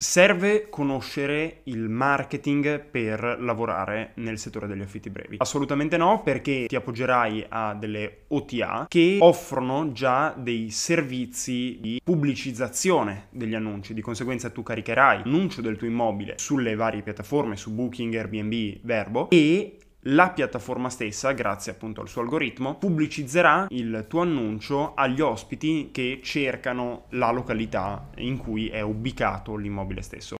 Serve conoscere il marketing per lavorare nel settore degli affitti brevi? Assolutamente no, perché ti appoggerai a delle OTA che offrono già dei servizi di pubblicizzazione degli annunci, di conseguenza tu caricherai l'annuncio del tuo immobile sulle varie piattaforme, su Booking, Airbnb, Verbo e la piattaforma stessa, grazie appunto al suo algoritmo, pubblicizzerà il tuo annuncio agli ospiti che cercano la località in cui è ubicato l'immobile stesso.